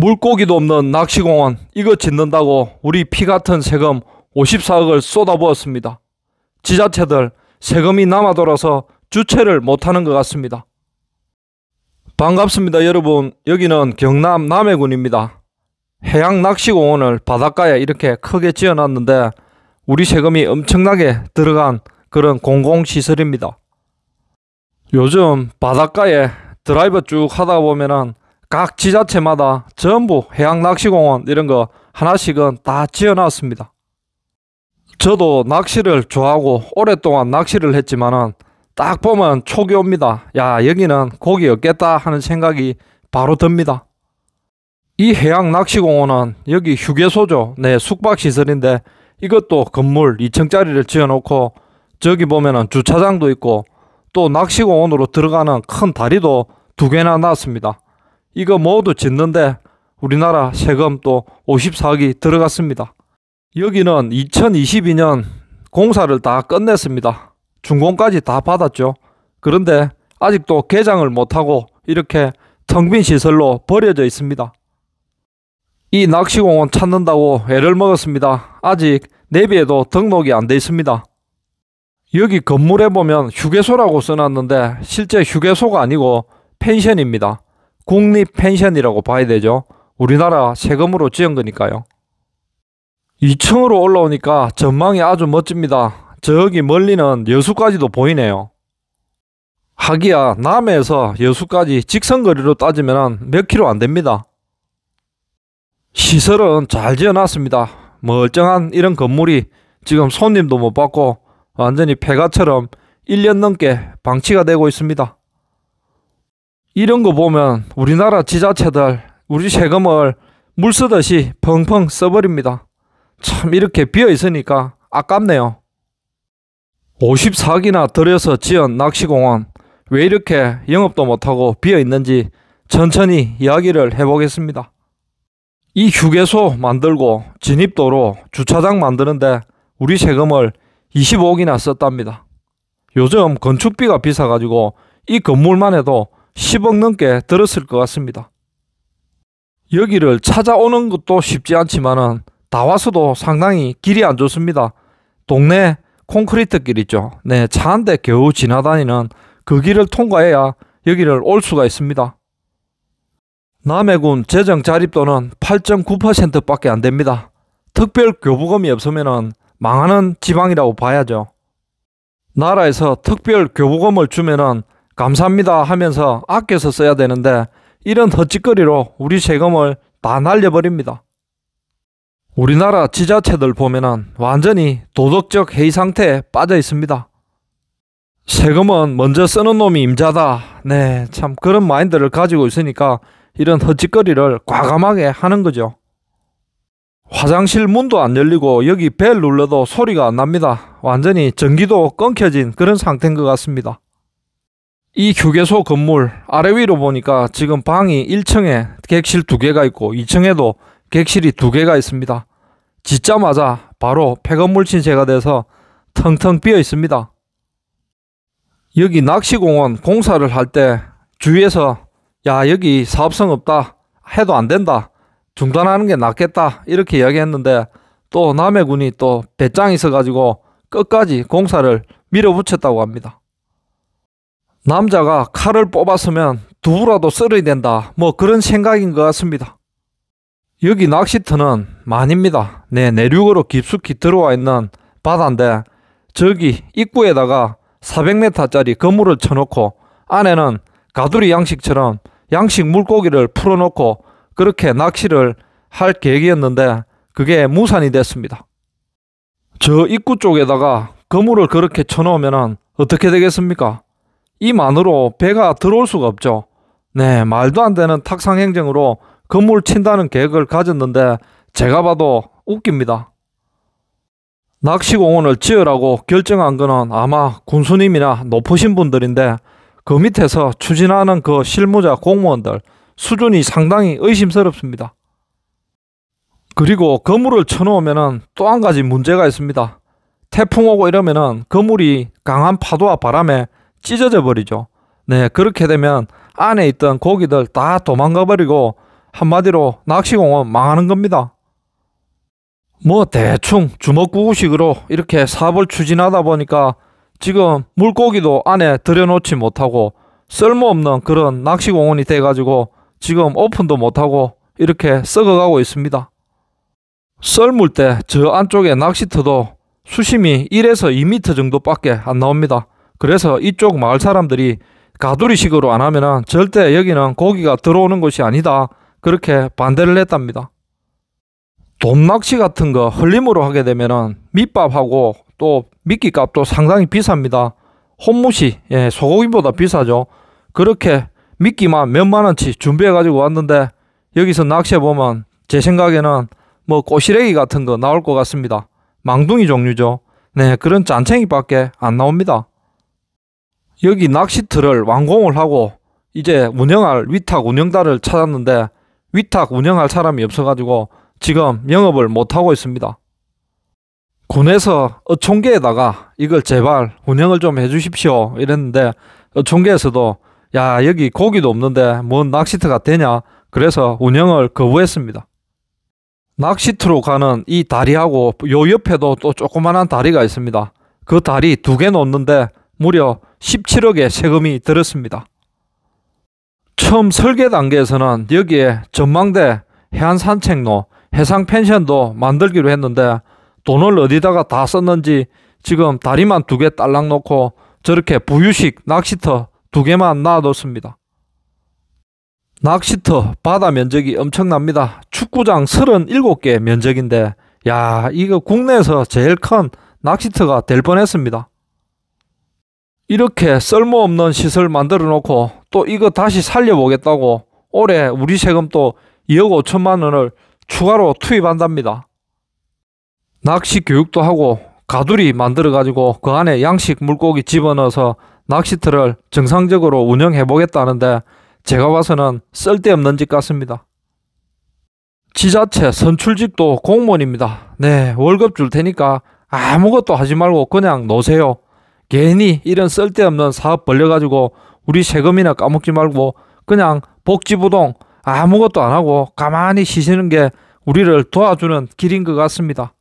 물고기도 없는 낚시공원 이거 짓는다고 우리 피 같은 세금 54억을 쏟아부었습니다. 지자체들 세금이 남아 돌아서 주체를 못하는 것 같습니다. 반갑습니다 여러분 여기는 경남 남해군입니다. 해양낚시공원을 바닷가에 이렇게 크게 지어놨는데 우리 세금이 엄청나게 들어간 그런 공공시설입니다. 요즘 바닷가에 드라이브 쭉 하다 보면은 각 지자체마다 전부 해양 낚시공원 이런 거 하나씩은 다 지어놨습니다. 저도 낚시를 좋아하고 오랫동안 낚시를 했지만은 딱 보면 촉이 옵니다. 야 여기는 고기 없겠다 하는 생각이 바로 듭니다. 이 해양 낚시공원은 여기 휴게소죠. 네 숙박시설인데 이것도 건물 2층짜리를 지어놓고 저기 보면은 주차장도 있고 또 낚시공원으로 들어가는 큰 다리도 두 개나 놨습니다. 이거 모두 짓는데 우리나라 세금 또 54억이 들어갔습니다. 여기는 2022년 공사를 다 끝냈습니다. 준공까지 다 받았죠. 그런데 아직도 개장을 못하고 이렇게 텅 빈 시설로 버려져 있습니다. 이 낚시공원 찾는다고 애를 먹었습니다. 아직 내비에도 등록이 안 돼 있습니다. 여기 건물에 보면 휴게소라고 써놨는데 실제 휴게소가 아니고 펜션입니다. 국립 펜션이라고 봐야 되죠. 우리나라 세금으로 지은 거니까요. 2층으로 올라오니까 전망이 아주 멋집니다. 저기 멀리는 여수까지도 보이네요. 하기야 남해에서 여수까지 직선거리로 따지면 몇 킬로 안 됩니다. 시설은 잘 지어놨습니다. 멀쩡한 이런 건물이 지금 손님도 못 받고 완전히 폐가처럼 1년 넘게 방치가 되고 있습니다. 이런 거 보면 우리나라 지자체들 우리 세금을 물 쓰듯이 펑펑 써버립니다. 참 이렇게 비어 있으니까 아깝네요. 54기나 들여서 지은 낚시공원 왜 이렇게 영업도 못하고 비어 있는지 천천히 이야기를 해보겠습니다. 이 휴게소 만들고 진입도로 주차장 만드는데 우리 세금을 25억이나 썼답니다. 요즘 건축비가 비싸가지고 이 건물만 해도 10억 넘게 들었을 것 같습니다. 여기를 찾아오는 것도 쉽지 않지만은 다 와서도 상당히 길이 안 좋습니다. 동네 콘크리트 길 있죠. 네, 차 한 대 겨우 지나다니는 그 길을 통과해야 여기를 올 수가 있습니다. 남해군 재정 자립도는 8.9% 밖에 안 됩니다. 특별 교부금이 없으면 망하는 지방이라고 봐야죠. 나라에서 특별 교부금을 주면은 감사합니다 하면서 아껴서 써야 되는데 이런 헛짓거리로 우리 세금을 다 날려버립니다. 우리나라 지자체들 보면은 완전히 도덕적 해이 상태에 빠져 있습니다. 세금은 먼저 쓰는 놈이 임자다. 네, 참 그런 마인드를 가지고 있으니까 이런 헛짓거리를 과감하게 하는 거죠. 화장실 문도 안 열리고 여기 벨 눌러도 소리가 안 납니다. 완전히 전기도 끊겨진 그런 상태인 것 같습니다. 이교게소 건물 아래 위로 보니까 지금 방이 1층에 객실 2 개가 있고 2층에도 객실이 2 개가 있습니다. 짓자마자 바로 폐건물 신세가 돼서 텅텅 비어 있습니다. 여기 낚시공원 공사를 할 때 주위에서 야 여기 사업성 없다 해도 안 된다 중단하는 게 낫겠다 이렇게 이야기했는데 또 남해군이 또 배짱 이 있어가지고 끝까지 공사를 밀어붙였다고 합니다. 남자가 칼을 뽑았으면 두부라도 썰어야 된다. 뭐 그런 생각인 것 같습니다. 여기 낚시터는 만입니다. 네, 내륙으로 깊숙이 들어와 있는 바다인데 저기 입구에다가 400m짜리 건물을 쳐놓고 안에는 가두리 양식처럼 양식 물고기를 풀어놓고 그렇게 낚시를 할 계획이었는데 그게 무산이 됐습니다. 저 입구 쪽에다가 건물을 그렇게 쳐놓으면 어떻게 되겠습니까? 이만으로 배가 들어올 수가 없죠. 네, 말도 안 되는 탁상 행정으로 건물 친다는 계획을 가졌는데 제가 봐도 웃깁니다. 낚시공원을 지으라고 결정한 거는 아마 군수님이나 높으신 분들인데 그 밑에서 추진하는 그 실무자 공무원들 수준이 상당히 의심스럽습니다. 그리고 건물을 쳐놓으면 또 한 가지 문제가 있습니다. 태풍 오고 이러면은 건물이 강한 파도와 바람에 찢어져 버리죠. 네, 그렇게 되면 안에 있던 고기들 다 도망가 버리고 한마디로 낚시공원 망하는 겁니다. 뭐 대충 주먹구구식으로 이렇게 사업을 추진하다 보니까 지금 물고기도 안에 들여놓지 못하고 쓸모없는 그런 낚시공원이 돼가지고 지금 오픈도 못하고 이렇게 썩어가고 있습니다. 썰물 때 저 안쪽에 낚시터도 수심이 1에서 2미터 정도밖에 안 나옵니다. 그래서 이쪽 마을 사람들이 가두리식으로 안하면 절대 여기는 고기가 들어오는 곳이 아니다. 그렇게 반대를 했답니다. 돈낚시 같은 거 흘림으로 하게 되면 밑밥하고 또 미끼값도 상당히 비쌉니다. 혼무시, 예, 소고기보다 비싸죠. 그렇게 미끼만 몇만 원치 준비해 가지고 왔는데 여기서 낚시해 보면 제 생각에는 뭐 꼬시래기 같은 거 나올 것 같습니다. 망둥이 종류죠. 네, 그런 잔챙이밖에 안 나옵니다. 여기 낚시터를 완공을 하고 이제 운영할 위탁 운영단을 찾았는데 위탁 운영할 사람이 없어가지고 지금 영업을 못하고 있습니다. 군에서 어촌계에다가 이걸 제발 운영을 좀 해주십시오 이랬는데 어촌계에서도 야 여기 고기도 없는데 뭔 낚시터가 되냐 그래서 운영을 거부했습니다. 낚시터로 가는 이 다리하고 요 옆에도 또 조그만한 다리가 있습니다. 그 다리 두 개 놓는데 무려 17억의 세금이 들었습니다. 처음 설계 단계에서는 여기에 전망대, 해안 산책로, 해상 펜션도 만들기로 했는데 돈을 어디다가 다 썼는지 지금 다리만 두 개 딸랑 놓고 저렇게 부유식 낚시터 두 개만 놔뒀습니다. 낚시터 바다 면적이 엄청납니다. 축구장 37개 면적인데 야 이거 국내에서 제일 큰 낚시터가 될 뻔했습니다. 이렇게 쓸모없는 시설 만들어 놓고 또 이거 다시 살려보겠다고 올해 우리 세금 또 2억 5천만 원을 추가로 투입한답니다. 낚시 교육도 하고 가두리 만들어 가지고 그 안에 양식 물고기 집어넣어서 낚시터를 정상적으로 운영해 보겠다는데 제가 봐서는 쓸데없는 짓 같습니다. 지자체 선출직도 공무원입니다. 네 월급 줄 테니까 아무것도 하지 말고 그냥 으세요 괜히 이런 쓸데없는 사업 벌려가지고 우리 세금이나 까먹지 말고 그냥 복지부동 아무것도 안 하고 가만히 쉬시는 게 우리를 도와주는 길인 것 같습니다.